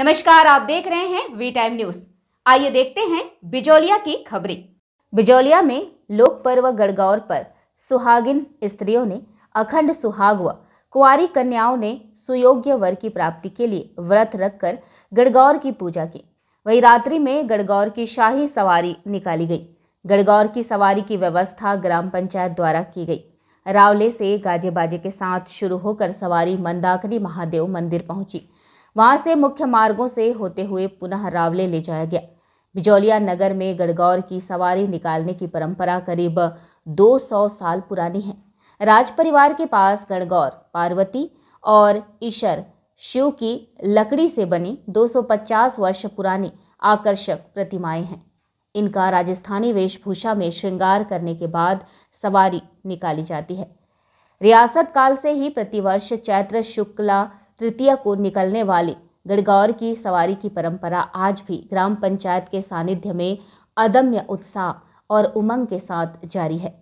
नमस्कार आप देख रहे हैं वी टाइम न्यूज आइए देखते हैं बिजोलिया की खबरें बिजौलिया में लोक पर्व गड़गौर पर सुहागिन स्त्रियों ने अखंड सुहाग व कुआरी कन्याओं ने सुयोग्य वर की प्राप्ति के लिए व्रत रखकर गड़गौर की पूजा की वही रात्रि में गड़गौर की शाही सवारी निकाली गई गड़गौर की सवारी की व्यवस्था ग्राम पंचायत द्वारा की गई रावले से गाजे बाजे के साथ शुरू होकर सवारी मंदाकिनी महादेव मंदिर पहुंची वहां से मुख्य मार्गों से होते हुए पुनः रावले ले जाया गया बिजौलिया नगर में गड़गौर की सवारी निकालने की परंपरा करीब 200 साल पुरानी है राज परिवार के पास गणगौर पार्वती और ईशर शिव की लकड़ी से बनी 250 वर्ष पुरानी आकर्षक प्रतिमाएं हैं इनका राजस्थानी वेशभूषा में श्रृंगार करने के बाद सवारी निकाली जाती है रियासत काल से ही प्रतिवर्ष चैत्र शुक्ला तृतीया को निकलने वाली गड़गौर की सवारी की परंपरा आज भी ग्राम पंचायत के सानिध्य में अदम्य उत्साह और उमंग के साथ जारी है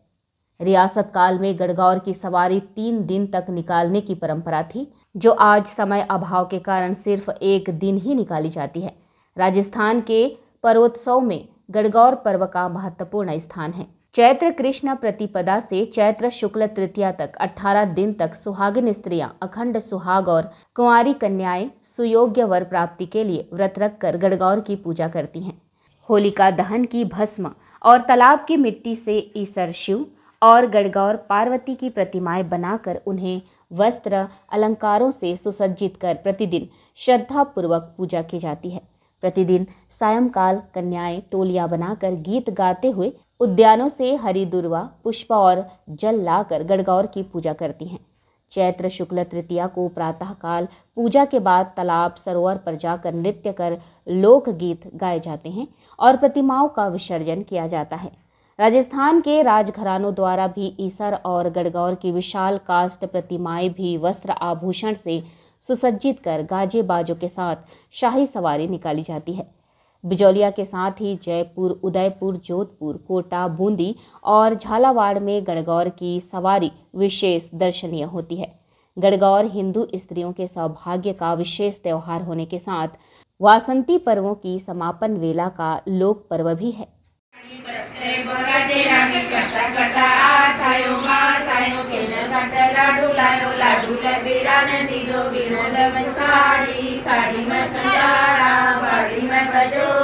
रियासत काल में गड़गौर की सवारी तीन दिन तक निकालने की परंपरा थी जो आज समय अभाव के कारण सिर्फ एक दिन ही निकाली जाती है राजस्थान के पर्वोत्सव में गड़गौर पर्व का महत्वपूर्ण स्थान है चैत्र कृष्ण प्रतिपदा से चैत्र शुक्ल तृतीया तक 18 दिन तक सुहागिन स्त्रियां अखंड सुहाग और कुंवारी कन्याएं सुयोग्य वर प्राप्ति के लिए व्रत रख कर गणगौर की पूजा करती हैं होलिका दहन की भस्म और तालाब की मिट्टी से ईसर शिव और गणगौर पार्वती की प्रतिमाएं बनाकर उन्हें वस्त्र अलंकारों से सुसज्जित कर प्रतिदिन श्रद्धापूर्वक पूजा की जाती है प्रतिदिन सायंकाल कन्याएं टोलियां बनाकर गीत गाते हुए उद्यानों से हरी दुर्वा पुष्प और जल लाकर गणगौर की पूजा करती हैं चैत्र शुक्ल तृतीया को प्रातःकाल पूजा के बाद तालाब सरोवर पर जाकर नृत्य कर लोकगीत गाए जाते हैं और प्रतिमाओं का विसर्जन किया जाता है राजस्थान के राजघरानों द्वारा भी ईसर और गढ़गौर की विशाल कास्ट प्रतिमाएं भी वस्त्र आभूषण से सुसज्जित कर गाजे बाजों के साथ शाही सवारी निकाली जाती है बिजौलिया के साथ ही जयपुर उदयपुर जोधपुर कोटा बूंदी और झालावाड़ में गणगौर की सवारी विशेष दर्शनीय होती है गणगौर हिंदू स्त्रियों के सौभाग्य का विशेष त्यौहार होने के साथ वासंती पर्वों की समापन वेला का लोक पर्व भी है साड़ी में